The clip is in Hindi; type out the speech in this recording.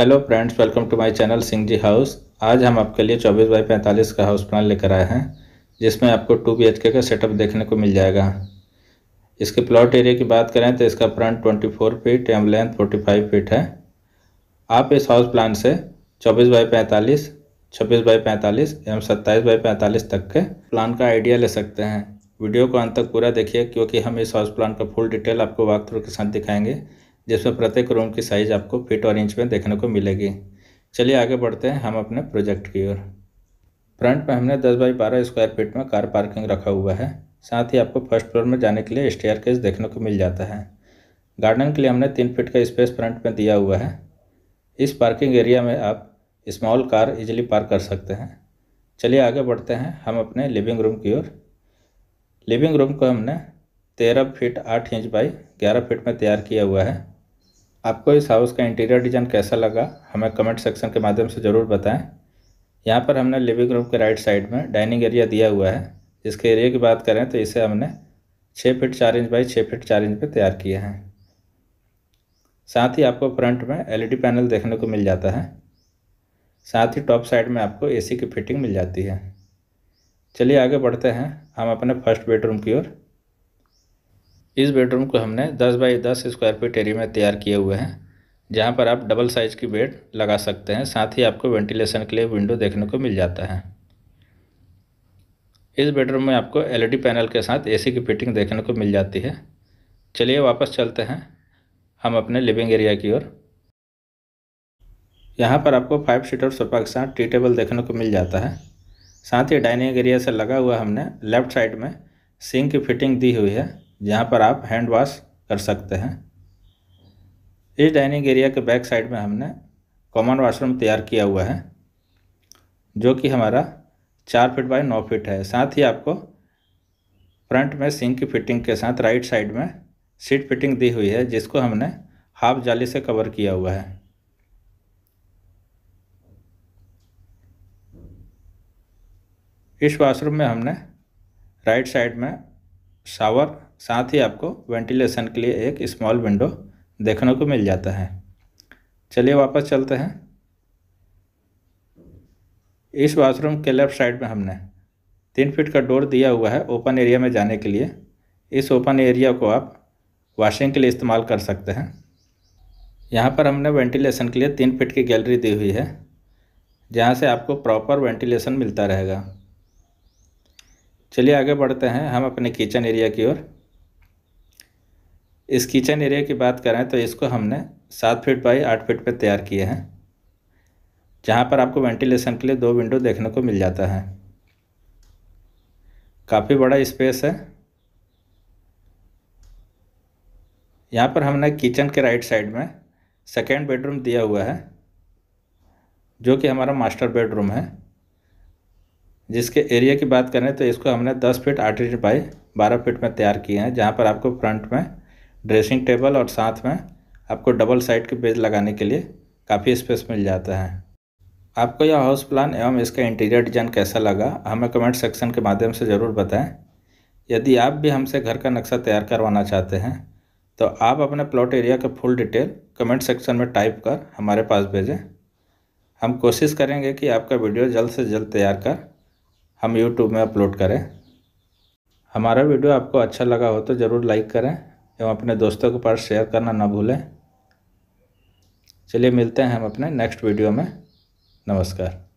hello friends welcome to my channel Singh ji house आज हम आपके लिए 24 बाई पैंतालीस का हाउस प्लान लेकर आए हैं जिसमें आपको टू बी का सेटअप देखने को मिल जाएगा इसके प्लॉट एरिया की बात करें तो इसका फ्रंट 24 फीट एम लेंथ फाइव फीट है आप इस हाउस प्लान से 24 बाई पैंतालीस छब्बीस बाई पैंतालीस एवं सत्ताईस बाई पैंतालीस तक के प्लान का आइडिया ले सकते हैं वीडियो को अंत तक पूरा देखिए क्योंकि हम इस हाउस प्लान का फुल डिटेल आपको वाकथ्रू के साथ दिखाएंगे जिसमें प्रत्येक रूम की साइज़ आपको फिट और इंच में देखने को मिलेगी चलिए आगे बढ़ते हैं हम अपने प्रोजेक्ट की ओर फ्रंट में हमने 10 बाई 12 स्क्वायर फीट में कार पार्किंग रखा हुआ है साथ ही आपको फर्स्ट फ्लोर में जाने के लिए स्टेयर केस देखने को मिल जाता है गार्डन के लिए हमने तीन फीट का स्पेस फ्रंट में दिया हुआ है इस पार्किंग एरिया में आप स्मॉल कार इजीली पार्क कर सकते हैं चलिए आगे बढ़ते हैं हम अपने लिविंग रूम की ओर लिविंग रूम को हमने तेरह फिट आठ इंच बाई ग्यारह फिट में तैयार किया हुआ है आपको इस हाउस का इंटीरियर डिज़ाइन कैसा लगा हमें कमेंट सेक्शन के माध्यम से ज़रूर बताएं यहाँ पर हमने लिविंग रूम के राइट साइड में डाइनिंग एरिया दिया हुआ है जिसके एरिया की बात करें तो इसे हमने छः फिट चार इंच बाई छः फिट चार इंच पर तैयार किया है साथ ही आपको फ्रंट में एल पैनल देखने को मिल जाता है साथ ही टॉप साइड में आपको ए की फिटिंग मिल जाती है चलिए आगे बढ़ते हैं हम अपने फर्स्ट बेडरूम की ओर इस बेडरूम को हमने 10 बाई 10 स्क्वायर फीट एरिया में तैयार किए हुए हैं जहाँ पर आप डबल साइज़ की बेड लगा सकते हैं साथ ही आपको वेंटिलेशन के लिए विंडो देखने को मिल जाता है इस बेडरूम में आपको एलईडी पैनल के साथ एसी की फिटिंग देखने को मिल जाती है चलिए वापस चलते हैं हम अपने लिविंग एरिया की ओर यहाँ पर आपको फाइव सीटर सोफा के साथ टी टेबल देखने को मिल जाता है साथ ही डाइनिंग एरिया से लगा हुआ हमने लेफ्ट साइड में सिंक की फिटिंग दी हुई है जहाँ पर आप हैंड वॉश कर सकते हैं इस डाइनिंग एरिया के बैक साइड में हमने कॉमन वाशरूम तैयार किया हुआ है जो कि हमारा चार फिट बाई नौ फिट है साथ ही आपको फ्रंट में सिंक की फिटिंग के साथ राइट साइड में सीट फिटिंग दी हुई है जिसको हमने हाफ जाली से कवर किया हुआ है इस वाशरूम में हमने राइट साइड में शावर साथ ही आपको वेंटिलेशन के लिए एक स्मॉल विंडो देखने को मिल जाता है चलिए वापस चलते हैं इस वाशरूम के लेफ्ट साइड में हमने तीन फीट का डोर दिया हुआ है ओपन एरिया में जाने के लिए इस ओपन एरिया को आप वॉशिंग के लिए इस्तेमाल कर सकते हैं यहाँ पर हमने वेंटिलेशन के लिए तीन फीट की गैलरी दी हुई है जहाँ से आपको प्रॉपर वेंटिलेशन मिलता रहेगा चलिए आगे बढ़ते हैं हम अपने किचन एरिया की ओर इस किचन एरिया की बात करें तो इसको हमने सात फीट बाई आठ फीट पर तैयार किए हैं जहाँ पर आपको वेंटिलेशन के लिए दो विंडो देखने को मिल जाता है काफ़ी बड़ा स्पेस है यहाँ पर हमने किचन के राइट साइड में सेकेंड बेडरूम दिया हुआ है जो कि हमारा मास्टर बेडरूम है जिसके एरिया की बात करें तो इसको हमने 10 फीट 8 इंच बाई 12 फीट में तैयार किए हैं जहाँ पर आपको फ्रंट में ड्रेसिंग टेबल और साथ में आपको डबल साइड के पेज लगाने के लिए काफ़ी स्पेस मिल जाता है आपको यह हाउस प्लान एवं इसका इंटीरियर डिज़ाइन कैसा लगा हमें कमेंट सेक्शन के माध्यम से ज़रूर बताएं यदि आप भी हमसे घर का नक्शा तैयार करवाना चाहते हैं तो आप अपने प्लॉट एरिया का फुल डिटेल कमेंट सेक्शन में टाइप कर हमारे पास भेजें हम कोशिश करेंगे कि आपका वीडियो जल्द से जल्द तैयार कर हम यूट्यूब में अपलोड करें हमारा वीडियो आपको अच्छा लगा हो तो ज़रूर लाइक करें एवं अपने दोस्तों के पास शेयर करना ना भूलें चलिए मिलते हैं हम अपने नेक्स्ट वीडियो में नमस्कार